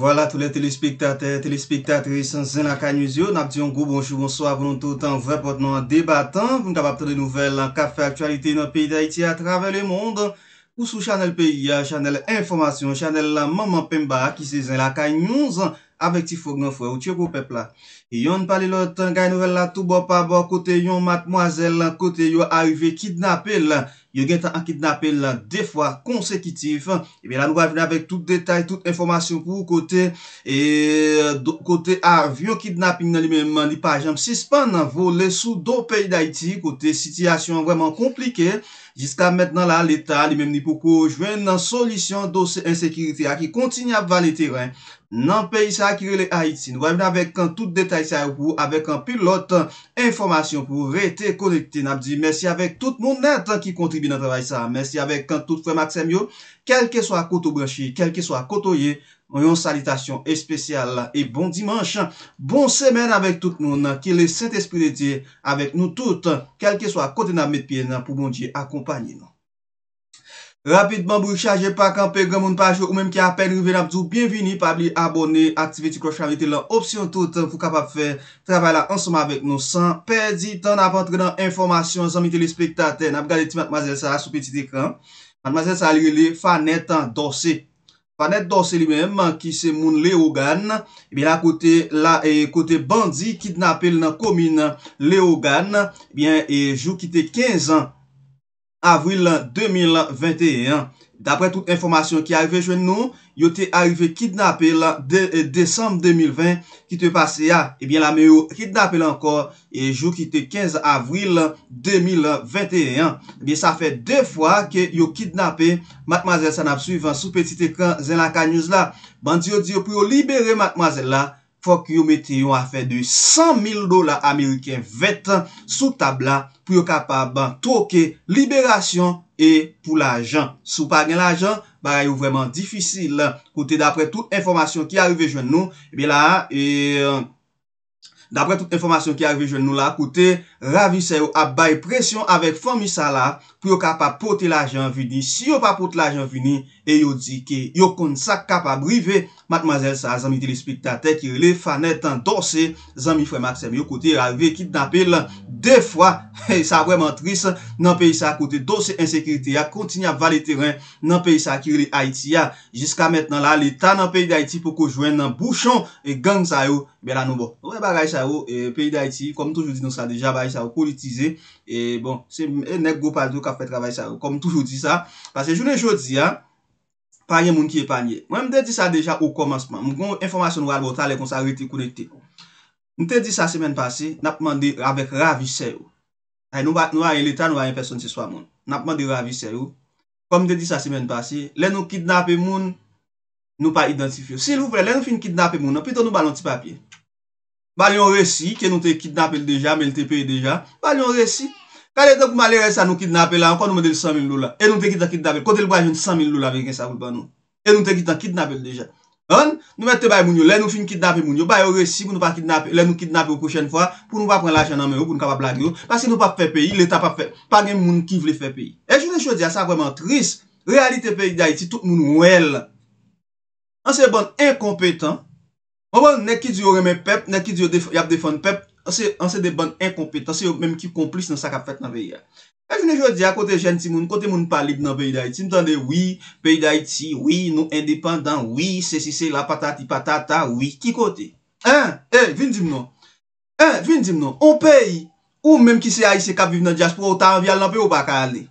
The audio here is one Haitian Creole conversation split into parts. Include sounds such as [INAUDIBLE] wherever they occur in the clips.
Wala tou le telespektater, telespektatris, zin la ka njouz yo, nap diyon go bonjou, bonsoi, bonon toutan, vrepot nou an debatan, voun tabap tou de nouvel an, kafe aktualite, nou peyi da iti a travele moun, ou sou chanel peyi, chanel informasyon, chanel la maman pemba, ki se zin la ka njouz, avek ti foug nou fwe, ou tche pou pepla. Yon pali lot, gay nouvel la, tou bo pa bo, kote yon matmoazel, kote yon arive kidnapel, la. yo gen tan an kidnapen la de fwa konsekitif, ebe la nou va vin avèk tout detay, tout informasyon pou kote, e, kote ar vyo kidnapin nan li menman li pajam sispan nan vo le sou do peyi da iti, kote, sityasyon wèman komplike, jiska mèt nan la l'Etat, li menmeni pou ko jwen nan solisyon dosi ensekirite, aki kontini ap vali teren, nan peyi sa akirele a iti, nou va vin avèk tout detay sa yo pou, avèk an pilote informasyon pou rete konekte nan ap di, mèsi avèk tout mounen tan ki konti binan travay sa. Mersi avek kan tout fwe Maksem yo. Kelke so akoto branshi, kelke so akoto ye, onyon salitasyon espesyal la. E bon dimansha. Bon semen avek tout nou nan, ki le sent espri de diye avek nou tout, kelke so akote nan met piye nan pou bon diye akompanyi nan. Rapidman bou yu chaje pa kanpe gwa moun pajou ou menm ki apen rive namdou Bienveni pa li abone, aktive ti kloch, amite lan opsyon toutan Fou kapap fe, travay la ansoma vek nou san Perdi tan apantre nan informasyon, zanmite li spekta ten Abgade ti mademazel sa a sou petit ekran Mademazel sa li li, fanet dosse Fanet dosse li menm, ki se moun leogan E bin la kote bandi, kit napel nan komin leogan E eh bin jou kite 15 an Avril 2021 Dapre tout informasyon ki arive jwen nou Yo te arive kidnapel December 2020 Ki te pase ya Ebyen la me yo kidnapel ankor E jou ki te 15 avril 2021 Ebyen sa fe 2 fwa Ke yo kidnapel Matmazel san ap suivan sou petit ekran Zin lanka news la Bandi yo diyo pou yo libere matmazel la Fok yo meteyon afe de 100 000 dola Ameriken 20 an sou tabla pou yo kapab ban troke, liberasyon e pou la jan. Sou pa gen la jan, ba yo vreman difisil. Koute, dapre tout informasyon ki arive jen nou, eh la euh, koute... ravise yo ap bay presyon avek fami salav pou yo kapap pote l'ajan vini. Si yo pa pote l'ajan vini e yo di ke yo kon sak kapap brive. Matmazel sa zami telespiktate kirele fanet an dosi zami Fremaxem yo kote arve kitnapil de fwa [LAUGHS] e sa vweman tris nan peyi sa kote dosi ensekriti ya kontini ap vali teren nan peyi sa kirele Haiti ya jiska metnan la le ta nan peyi de Haiti pou ko jwen nan bouchon e gang sa yo be la noubo. Owe bagay sa yo peyi de Haiti kom toujou di nou sa deja bay sa ou, politize, e bon, se nek go padro ka fwe travay sa ou, kom toujou di sa, pase jounen joudi a panye moun ki e panye, mwen mde di sa deja ou komansman, mwen kon informasyon wad botale kon sa rete konekte mwen te di sa semen pase, napman de, avek ravi se ou nou a yon letan, nou a yon person se swa moun napman de ravi se ou, kom mde di sa semen pase, le nou kidnap moun, nou pa identifyo si lou vre, le nou fin kidnap moun, anpito nou balon ti papye Ba li yon resi, ke nou te kidnapel deja, men te pey deja, ba li yon resi. Kale te pou mali resi an nou kidnapel la, an kon nou mwen de 100.000 lola, e nou te kidnapel, kote lwa yon 100.000 lola, e nou te kidnapel deja. An, nou mwen te bay moun yo, le nou fin kidnapel moun yo, ba yon resi pou nou pa kidnapel, le nou kidnapel ou kouchen fwa, pou nou pa pren lachan nan mè ou, pou nou ka pa blage ou, pa si nou pa pey pey, le ta pa pey, pa gen moun ki vle pey. E jounen chou di a sa kwenman tris, realite pey Mwen bon, bon, nek ki di yo remen pep, nek ki di yo yap defon pep, anse de ban enkompet, anse yo menm ki komplis nan sa kap fet nan veya. E vini jwo di ya, kote jenti moun, kote moun pa lib nan peyi da iti, mwen ton de wii, peyi da iti, wii, nou endepandan, wii, se si se la patati patata, wii, ki kote? An, e, eh, vini di mnon, an, vini di mnon, an peyi, ou menm ki se aise kap viv nan jaspo, ou ta an vyal nan peyi ou baka ane,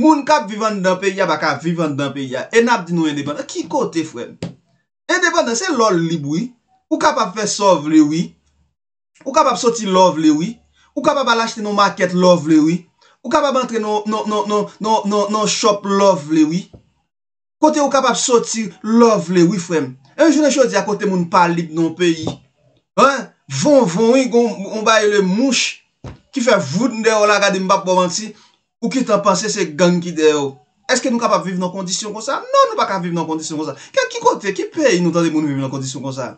moun kap vivan nan peyi ya baka vivan nan peyi ya, enap di nou endepandan, ki kote fwen? Endepandan, se lol lib w Ou kapap fè sov lè wè, ou kapap soti lòv lè wè, ou kapap alachte nou market lòv lè wè, ou kapap antre nou shop lòv lè wè, kote ou kapap soti lòv lè wè fwèm. E yon jounen chou di akote moun palib nan peyi, voun voun yon mbaye le mouch ki fè voun deyo la gadi mbap koman ti, ou ki tan panse se gangi deyo. Eske nou kapap viv nan kondisyon kon sa? Non nou pa kap viv nan kondisyon kon sa. Kè ki kote, ki peyi nou tante moun viv nan kondisyon kon sa?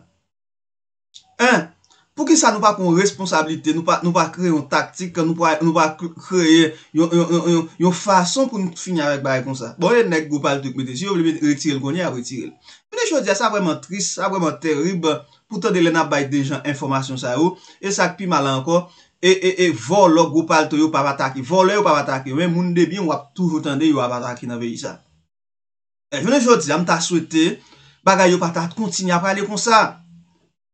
An, pou ki sa nou pa kon responsabilite, nou pa kre yon taktik, nou pa kre yon fason pou nou finy avet baye kon sa. Bon, yon nek goupal touk me de si, yon blebe retirel konye, avet retirel. Pwene chou di a, sa vremen tris, sa vremen terib, pou ton de lena baye de jan informasyon sa yo, e sak pi mala anko, e, e, e vol lò goupal tou yon papataki, vol lò yon papataki, men moun debi yon wap tou joutande yon papataki nan veyi sa. E, pwene chou di a, mta swete bagay yon patat kontiny ap pale kon sa.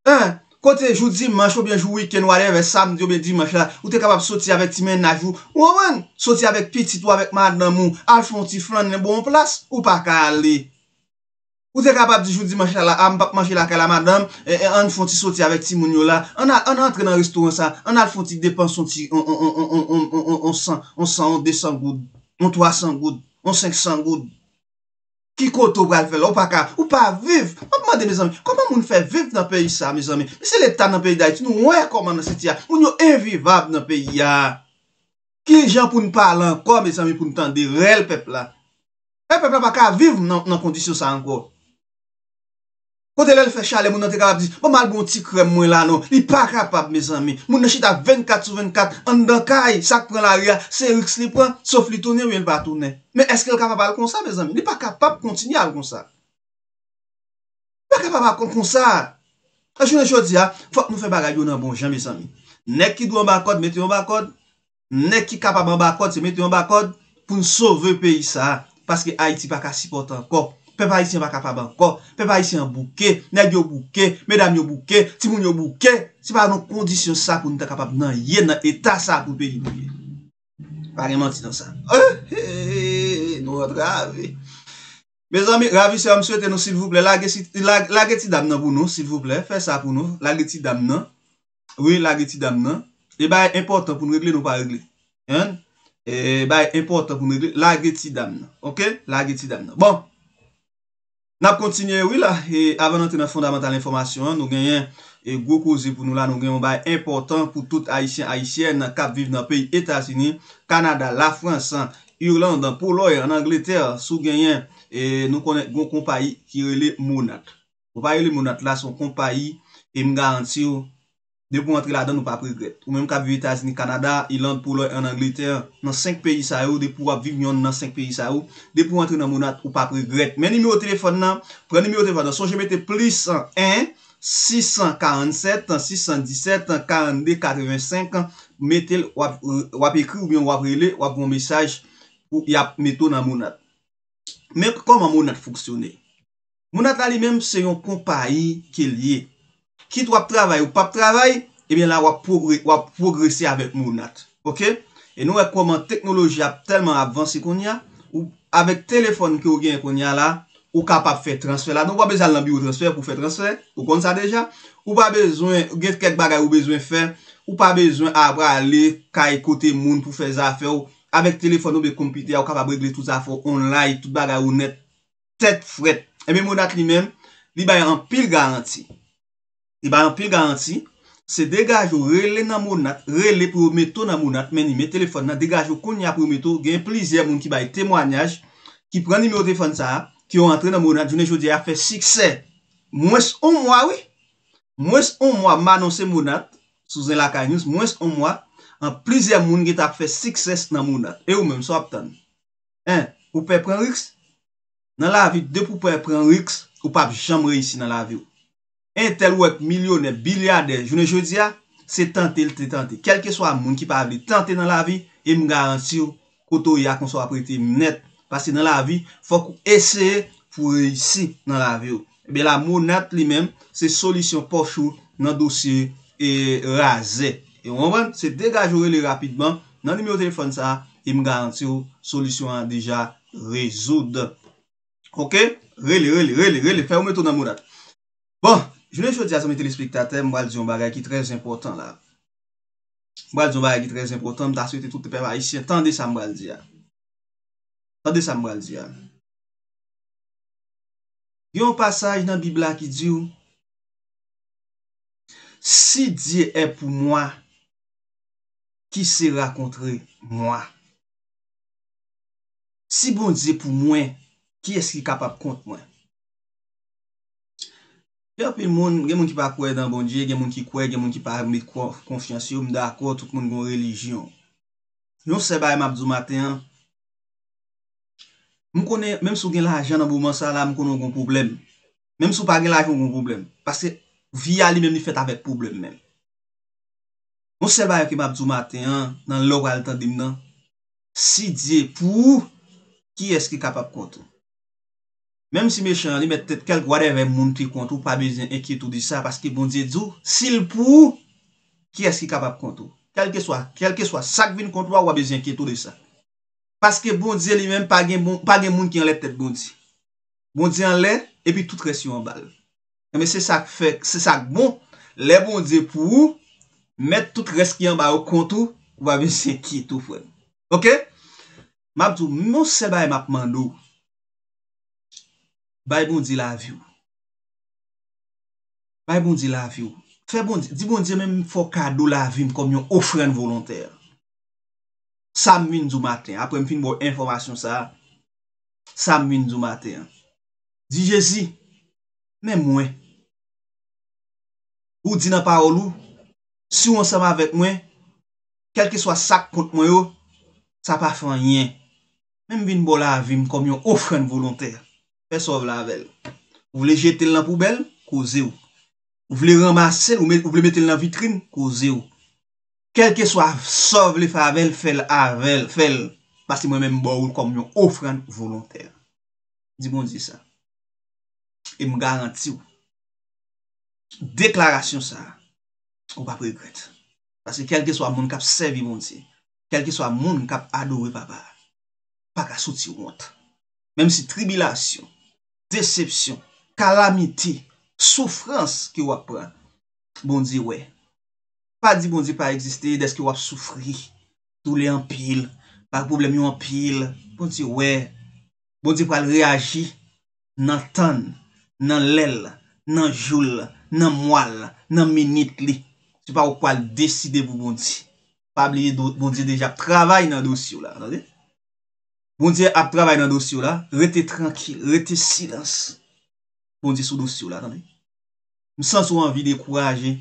An, Kote joudi, manch, oubyenjou, weekend, whatever, samdi, oubyenjou, manch la, ou te kapab soti avek ti men najou, ou ouan, soti avek piti, to avek madame ou, alfon ti flan, ne bon plas, ou pa ka ale. Ou te kapab di joudi, manch la, am pap manche la kala madame, en alfon ti soti avek ti moun yo la, en entre nan restoran sa, en alfon ti depan soti, on san, on san, on desan goud, on toasan goud, on senk san goud. Ki koto gwa al fel, ou pa ka, ou pa a viv. Mwen pwande, me zanmi, koman moun fè viv nan peyi sa, me zanmi? Mwen se letan nan peyi da iti, nou wè koman nan seti ya. Moun yo evivab nan peyi ya. Ki jen pou nou pa al anko, me zanmi, pou nou tan de rel pepla. Rel pepla pa ka a viv nan kondisyon sa anko. Kote lè lè fè chalè, moun nan te kapap di, moun mal bon ti krem mwen la nou. Li pa kapap, mè zanmi. Moun nan chita 24-24, an dè kaj, sak pren la riyan, se riks li pren, sof li tounen ou el batounen. Mè eske lè kapap al kon sa, mè zanmi? Li pa kapap kontinye al kon sa. Li pa kapap al kon sa. An joun an joun di ya, ah, fòk moun fè bagayou nan bon jan, mè zanmi. Nè ki doun ba kod, mè te yon ba kod. Nè ki kapap an ba kod, se mè te yon ba kod. Poun sove peyi sa, paske Haiti pa kasi potan kop. Pe pa isi an pa kapab anko, pe pa isi an bouke, nek yo bouke, me dam yo bouke, ti moun yo bouke. Si pa anon kondisyon sa pou nou te kapab nan ye nan eta sa pou pe yi nou ye. Pari man ti nan sa. Eh, eh, eh, eh, nou rade rave. Me zanmi rave se an mswete nou silvouple, lage ti dam nan pou nou, silvouple, fe sa pou nou, lage ti dam nan. Oui, lage ti dam nan. E eh baye important pou nou regle nou pa regle. Yon? E eh baye important pou nou regle, lage ti dam nan. Ok? Lage ti dam nan. Bon. Nap kontinye wila, e avan an te nan fondamental informasyon, nou genyen, e gwo kozi pou nou la nou genyen mou baye important pou tout Aisyen-Aisyen nan kap viv nan peyi Etasini, Kanada, la Fransa, Irlanda, Poloye, an Angleterre, sou genyen e nou konen gwo kompayi ki rele mounat. Mou baye rele mounat la son kompayi, e m garanti yo, De pou antre la dan ou pa pregret. Ou menm ka vivitaz ni Kanada, ilan pou lò en Angleterre, nan 5 peyi sa ou, de pou wap viv nyon nan 5 peyi sa ou, de pou antre nan mounat ou pa pregret. Men ni mi ou telefon nan, pre ni mi ou telefon nan, son jemete plus an 1, 647, 617, 42, 85, metel wap ekri ou byon wap rele, wap moun mesaj ou yap meto nan mounat. Menk koman mounat foksyone? Mounat la li menm se yon kompayi ke liye. Kit wap travay ou pap travay, ebyen eh la wap progresi avèk moun nat. Ok? E nou wèk koman teknoloji ap telman avansi kon ya, ou avèk telefon ki ou gen kon ya la, ou kapap fè transfer la. Nou wap bezal nan bi ou transfer pou fè transfer, ou kon sa deja. Ou wap bezwen get kèk bagay ou bezwen fè, ou wap bezwen avwa ale, kaj kote moun pou fè zafè ou, avèk telefon ou be kompite, ou kapap brek le tout zafè ou online, tout bagay ou net, tèt fred. Ebyen moun nat li men, li bay an pil garanti. E ba yon pil garanti, se degajo rele nan mounat, rele pou mè tou nan mounat, meni mè telefon nan, degajo konya pou mè tou, gen plizye moun ki baye temwanyaj, ki pren di mè ou defan sa, ki yon antre nan mounat, jounen jodi a fe sikse. Mwen s'on mwa we, mwen s'on mwa manon se mounat, souzen la kanyous, mwen s'on mwa, an plizye moun gen tap fe sikse nan mounat, e ou mèm so aptan. En, pou pe pren riks, nan la vi, de pou pe pren riks, ou pap jam reysi nan la vi ou. Un tel wèk milyonè, biliyade, jounè jòdia, se tante lè te tante. Kelke so a moun ki pa avè tante nan la vi, e m garanti yo koto ya kon so apreti net. Pase nan la vi, fòk ou eseye pou reisi nan la vi yo. Ebe la mounat li mèm, se solisyon pochou nan dosye e razè. E m wèm, se degajou relè rapidman nan nime yo telefon sa, e m garanti yo solisyon an deja rezoud. Ok? Relè, relè, relè, relè, fermetou nan mounat. Je lè chò di a zomite l'espektate, mwal di yon barè ki trèz impotant la. Mwal di yon barè ki trèz impotant, mta sou te tout te perwa. Ise, tan de sa mwal di ya. Tan de sa mwal di ya. Yon pasaj nan bibla ki di ou. Si diye e pou mwen, ki se rakontre mwen? Si bon diye pou mwen, ki eski kapap kont mwen? Gen moun ki pa kwe dan bon diye, gen moun ki pa konfiansiyo, mdakot, tout kon kon relijyon. Non se baye mabzou maten, mwen konen, menm sou gen la ajan nan bouman sa la, mwen konen kon kon problem. Menm sou pa gen la ajan kon kon problem. Pase viya li menm ni fet avet problem menm. Non se baye mabzou maten nan log walitandim nan, si diye pou ki eski kapap konton. Mem si me chan, li met tet kelk wade ve moun ki kontou, pa bezen e kietou di sa, paske bondi e dzou, sil pou, ki eski kapap kontou. Kelke swa, kelke swa, sak vin kontou, wab bezen kietou di sa. Paske bondi e li men, bon, pa gen moun ki anle tet bondi. Bondi anle, epi tout resi yon bal. Eme se sak fek, se sak bon, le bondi e pou, met tout resi yon bal kontou, wab bezen kietou fwen. Ok? Mab zou, moun se baye mapman nou, Baybondi la viw. Baybondi la viw. Fè bondi. Dibondi mèm fò kado la viw kom yon ofren volontèl. Sam min djou matè. Apre m fin bo informasyon sa. Sam min djou matè. Dijè zi. Mèm mwen. Ou dina parolou. Si ou ansama avèk mwen. Kelke swa sak kont mwen yo. Sa pa fèm yen. Mèm vin bo la viw kom yon ofren volontèl. Fè sov lavel. Ou vle jetel nan poubel, kouze ou. Ou vle ramase, ou vle metel nan vitrin, kouze ou. Kèlke sov le favel, fèl avel, fèl. Pasi mwen mè mboroul kom yon ofran volontèr. Di moun di sa. E m garanti ou. Deklarasyon sa. Ou pa prekret. Pasi kèlke sov moun kap sevi moun ti. Kèlke sov moun kap adore pa pa. Pa ka soti ou moun ti. Mèm si tribilasyon. Desepsyon, kalamite, soufrans ki wap pran. Bon di wey. Pa di bon di pa egziste, deski wap soufri. Toulè anpil, pa problem yon anpil. Bon di wey. Bon di pa l reagi nan tan, nan lèl, nan joul, nan mwal, nan menitli. Si pa wakwa l deside pou bon di. Pa li bon di deja travay nan dosyo la. Bondye ap travay nan dosyo la, rete tranquil, rete silans. Bondye sou dosyo la, tanè. M sens ou anvi de kouaje,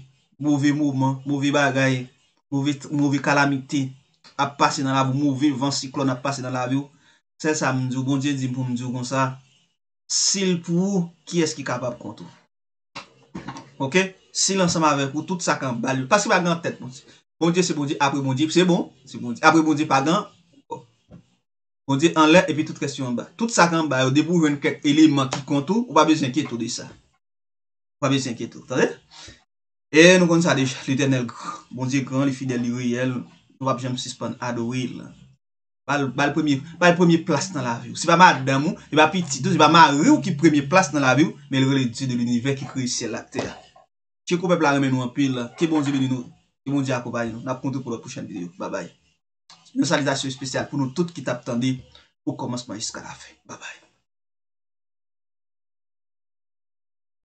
mouve mouman, mouve bagay, mouve kalamite, ap pase nan la vyo, mouve vansiklon ap pase nan la vyo. Sè sa mdjou, bondye di mpou mdjou kon sa, sil pou ki eski kapab kontou. Ok, sil ansan ma vek ou, tout sa kan balyo. Paske pa gen an tèt, bondye. Bondye se bondye, apre bondye, se bon, se bondye, apre bondye pa gen an. Kondi en lè epi tout kèsyon ba. Tout sa kèsyon ba, yo debou ven kè, elè man ki kontou, ou pa bi zin kètou di sa. Ou pa bi zin kètou, tanè? E nou kondi sa dej, l'Eternel, kondi gran, li fidèl, li riyèl, nou pa bi jèm sispan, adouil. Ba l'premye, ba l'premye plas nan la viw. Si ba ma adbèmou, e ba pitidou, si ba ma riyou ki premye plas nan la viw, me l'relidite de l'univers ki kri sè laktè. Che koupe plaremen nou anp Mwen salidasyon spesyal pou nou tout ki tap tande Ou komas mwen iskana fe Babay